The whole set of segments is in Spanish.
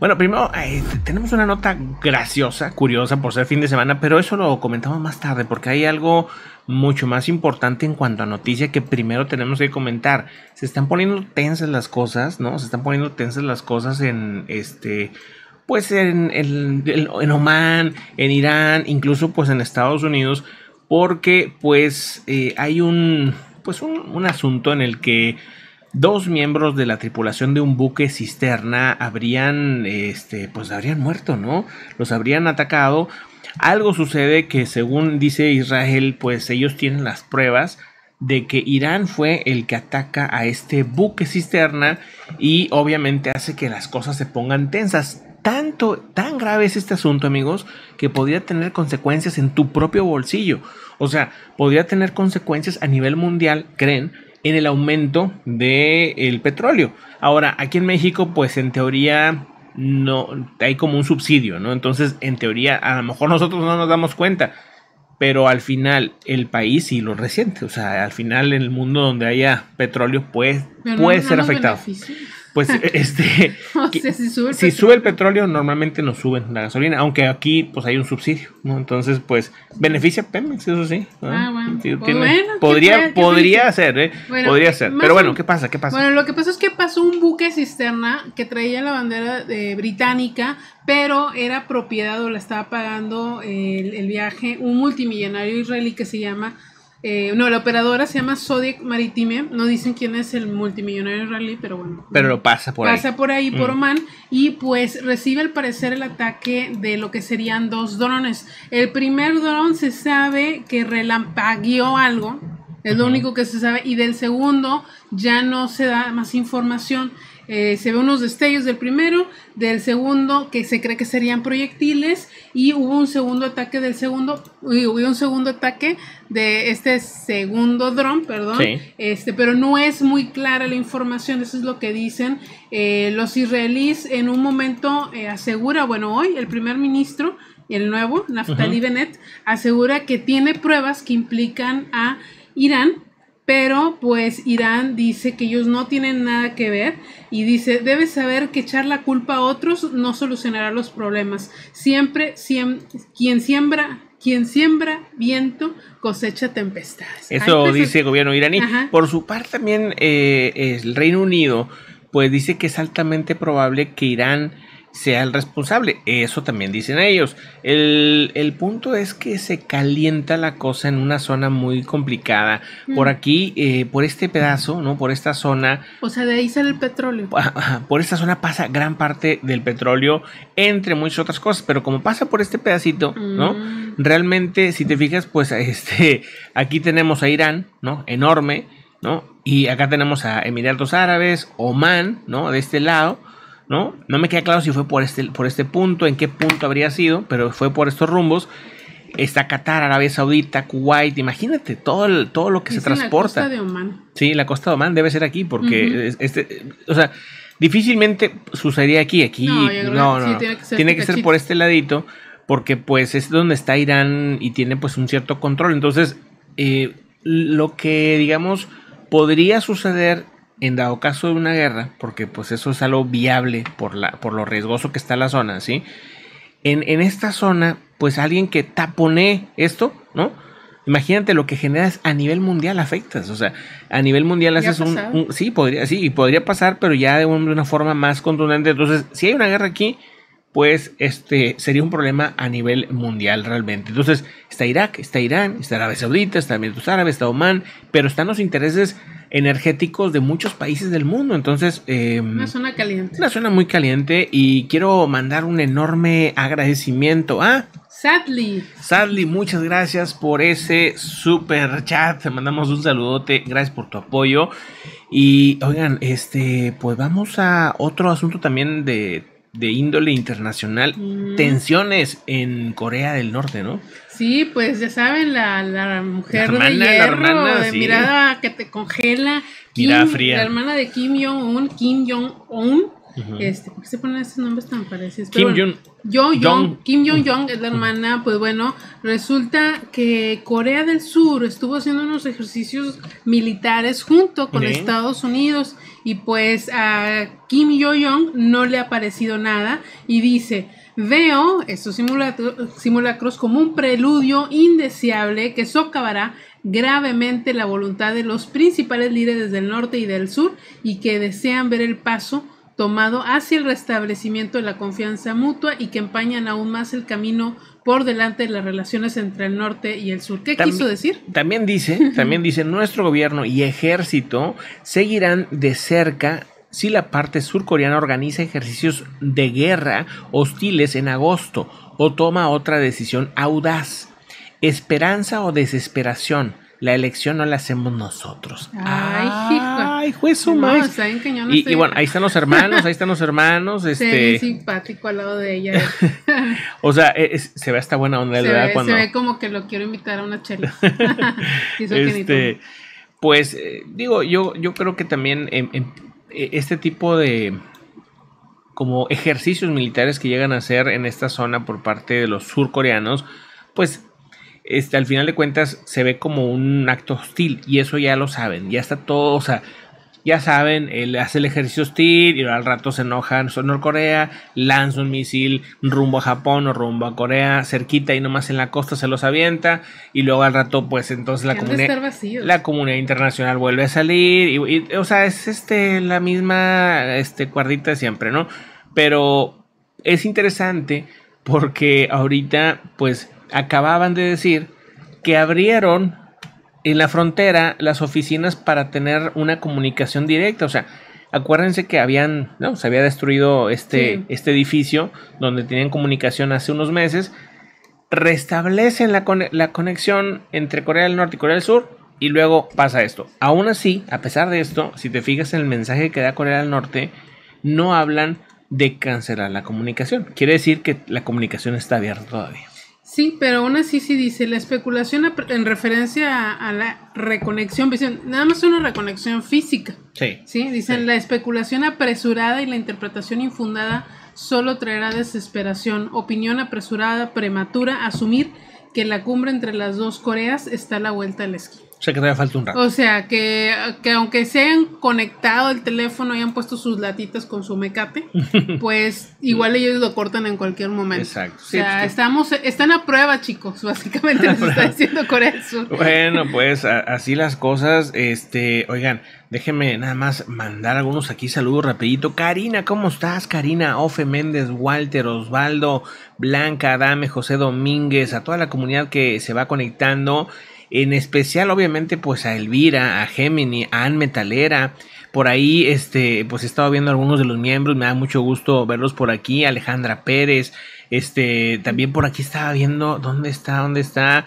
Bueno, primero eh, tenemos una nota graciosa, curiosa por ser fin de semana, pero eso lo comentamos más tarde porque hay algo mucho más importante en cuanto a noticia que primero tenemos que comentar. Se están poniendo tensas las cosas, ¿no? Se están poniendo tensas las cosas en este pues en, el en Oman, en Irán, incluso pues en Estados Unidos, porque pues eh, hay un pues un, un asunto en el que Dos miembros de la tripulación de un buque cisterna habrían, este, pues habrían muerto, ¿no? Los habrían atacado. Algo sucede que, según dice Israel, pues ellos tienen las pruebas de que Irán fue el que ataca a este buque cisterna y obviamente hace que las cosas se pongan tensas. Tanto, tan grave es este asunto, amigos, que podría tener consecuencias en tu propio bolsillo. O sea, podría tener consecuencias a nivel mundial, creen, en el aumento del petróleo. Ahora, aquí en México, pues en teoría no hay como un subsidio, ¿no? Entonces, en teoría, a lo mejor nosotros no nos damos cuenta, pero al final el país y lo reciente, o sea, al final en el mundo donde haya petróleo, pues, puede ser afectado pues este si, sube el, petróleo normalmente no suben la gasolina, aunque aquí pues hay un subsidio, ¿no? Entonces, pues beneficia Pemex, eso sí. Ah, bueno. Pues podría podría ser, ¿eh? podría ser. Pero bueno, ¿qué pasa? ¿Qué pasa? Bueno, lo que pasa es que pasó un buque cisterna que traía la bandera eh, británica, pero era propiedad o la estaba pagando el viaje un multimillonario israelí que se llama eh, no, la operadora se llama Zodiac Maritime. No dicen quién es el multimillonario rally, pero bueno. Pero lo pasa por ahí. Pasa por ahí, por mm. Oman. Y pues recibe al parecer el ataque de lo que serían dos drones. El primer dron se sabe que relampagueó algo. Es lo único que se sabe. Y del segundo ya no se da más información. Eh, se ve unos destellos del primero, del segundo que se cree que serían proyectiles y hubo un segundo ataque del segundo, hubo un segundo ataque de este segundo dron, perdón, este, pero no es muy clara la información, eso es lo que dicen eh, los israelíes en un momento eh, asegura, bueno, hoy el primer ministro el nuevo, Naftali Bennett, asegura que tiene pruebas que implican a Irán pero pues Irán dice que ellos no tienen nada que ver y dice, debe saber que echar la culpa a otros no solucionará los problemas. Siempre, quien siembra... Quien siembra viento cosecha tempestades. Eso pues, dice el gobierno iraní. Por su parte también eh, el Reino Unido pues dice que es altamente probable que Irán sea el responsable. Eso también dicen ellos. El, punto es que se calienta la cosa en una zona muy complicada. Por mm. aquí, eh, por este pedazo, ¿no? Por esta zona. O sea, de ahí sale el petróleo. Ah, por esta zona pasa gran parte del petróleo, entre muchas otras cosas. Pero como pasa por este pedacito, ¿no? Mm. Realmente, si te fijas, pues este, aquí tenemos a Irán, ¿no? Enorme, ¿no? Y acá tenemos a Emiratos Árabes, Oman, ¿no? De este lado ¿no? No me queda claro si fue por este, por este punto, en qué punto habría sido, pero fue por estos rumbos. Está Qatar, Arabia Saudita, Kuwait, imagínate todo, todo lo que se transporta. La costa de Oman. Sí, la costa de Oman debe ser aquí, porque este, o sea, difícilmente sucedería aquí, aquí, no, tiene que ser, por este ladito, porque pues es donde está Irán y tiene pues un cierto control. Entonces, eh, lo que digamos podría suceder en dado caso de una guerra, porque pues eso es algo viable por, la, por lo riesgoso que está la zona, ¿sí? En, esta zona, pues alguien que tapone esto, ¿no? Imagínate lo que generas a nivel mundial afectas, o sea, a nivel mundial haces un, sí podría sí y podría pasar, pero ya de, una forma más contundente. Entonces, si hay una guerra aquí, pues este sería un problema a nivel mundial realmente. Entonces, está Irak, está Irán, está Arabia Saudita, está Emiratos Árabes, está Omán, pero están los intereses energéticos de muchos países del mundo. Entonces, em, una zona caliente. Una zona muy caliente y quiero mandar un enorme agradecimiento a... Sadly. Sadly, muchas gracias por ese super chat. Te mandamos un saludote. Gracias por tu apoyo. Y oigan, este, pues vamos a otro asunto también de, índole internacional. Mm. Tensiones en Corea del Norte, ¿no? Sí, pues ya saben, la, la mujer de hierro, de mirada que te congela. La hermana de Kim Jong-un, Kim Jong-un. este, ¿Por qué se ponen esos nombres tan parecidos? Kim Jong-un. Yo, Kim Jong-jong es la hermana, pues bueno, resulta que Corea del Sur estuvo haciendo unos ejercicios militares junto con Estados Unidos y pues a Kim jong un no le ha parecido nada y dice, veo estos simulacros como un preludio indeseable que socavará gravemente la voluntad de los principales líderes del norte y del sur y que desean ver el paso tomado hacia el restablecimiento de la confianza mutua y que empañan aún más el camino por delante de las relaciones entre el norte y el sur. ¿Qué quiso decir? También dice, también dice, nuestro gobierno y ejército seguirán de cerca si la parte surcoreana organiza ejercicios de guerra hostiles en agosto o toma otra decisión audaz. Esperanza o desesperación, la elección no la hacemos nosotros. Ay, ay, juez su y, bueno, ahí están los hermanos, ahí están los hermanos. Este... simpático al lado de ella. o sea, e, se ve hasta buena onda, de ¿verdad? Se ve como que lo quiero invitar a una chela. Este, pues, eh, digo, yo, yo creo que también em, em, e, este tipo de como ejercicios militares que llegan a hacer en esta zona por parte de los surcoreanos, pues este, al final de cuentas se ve como un acto hostil y eso ya lo saben, ya está todo, o sea, ya saben, él hace el ejercicio hostil y al rato se enojan en Norcorea, lanza un misil rumbo a Japón o rumbo a Corea, cerquita y nomás en la costa se los avienta y luego al rato pues entonces la, comunidad, la comunidad internacional vuelve a salir y, o sea, es este, la misma este, cuardita siempre, ¿no? Pero es interesante porque ahorita pues acababan de decir que abrieron en la frontera las oficinas para tener una comunicación directa. O sea, acuérdense que habían, ¿no? Se había destruido este, este edificio donde tenían comunicación hace unos meses. Restablecen la, la conexión entre Corea del Norte y Corea del Sur y luego pasa esto. Aún así, a pesar de esto, si te fijas en el mensaje que da Corea del Norte, no hablan de cancelar la comunicación. Quiere decir que la comunicación está abierta todavía. Sí, pero aún así sí dice, la especulación en referencia a, la reconexión, nada más una reconexión física. Sí. ¿sí? Dicen, la especulación apresurada y la interpretación infundada solo traerá desesperación, opinión apresurada, prematura, asumir que la cumbre entre las dos Coreas está a la vuelta de la esquina. O sea que todavía falta un rato. O sea que, aunque se hayan conectado el teléfono y han puesto sus latitas con su mecate, pues igual ellos lo cortan en cualquier momento. Exacto. O sea, pues estamos, están a prueba, chicos. Básicamente nos está diciendo con eso Bueno, pues así las cosas. Este, oigan, déjenme nada más mandar algunos aquí saludos rapidito. Karina, ¿cómo estás? Karina, Ofe Méndez, Walter, Osvaldo, Blanca, Adame, José Domínguez, a toda la comunidad que se va conectando. En especial, obviamente, pues a Elvira, a Gemini, a Anne Metalera. Por ahí, este, pues he estado viendo algunos de los miembros. Me da mucho gusto verlos por aquí. Alejandra Pérez. Este, también por aquí estaba viendo. ¿Dónde está? ¿Dónde está?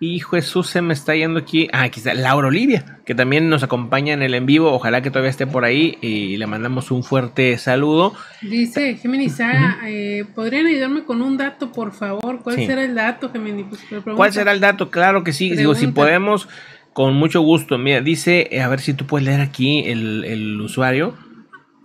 hijo Jesús se me está yendo aquí. Ah, aquí está Laura Olivia, que también nos acompaña en el en vivo. Ojalá que todavía esté por ahí y le mandamos un fuerte saludo. Dice Gemini ah, eh, ¿podrían ayudarme con un dato, por favor? ¿Cuál será el dato, Gemini? Pues, ¿Cuál será el dato? Claro que sí. Digo, si podemos, con mucho gusto. Mira, dice, eh, a ver si tú puedes leer aquí el, el usuario.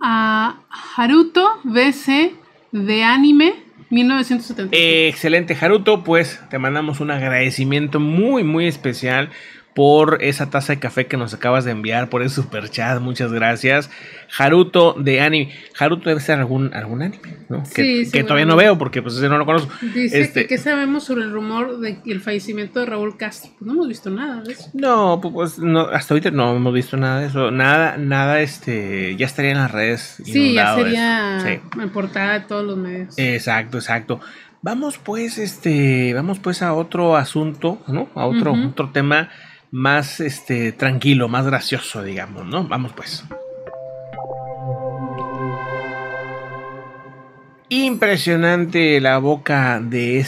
A ah, Haruto BC de anime 1970. excelente, Haruto. Pues te mandamos un agradecimiento muy, muy especial por esa taza de café que nos acabas de enviar, por el super chat, muchas gracias. Haruto de anime. Haruto debe ser algún, algún anime, ¿no? que, que, todavía no veo porque pues ese no lo conozco. Dice este que qué sabemos sobre el rumor del el fallecimiento de Raúl Castro. Pues no hemos visto nada de No, pues, pues no, hasta ahorita no hemos visto nada de eso. Nada, nada, este, ya estaría en las redes. Sí, ya sería sí. portada de todos los medios. Exacto, exacto. Vamos pues, este, vamos pues a otro asunto, ¿no? A otro, otro tema más este, tranquilo, más gracioso, digamos, ¿no? Vamos pues. Impresionante la boca de este.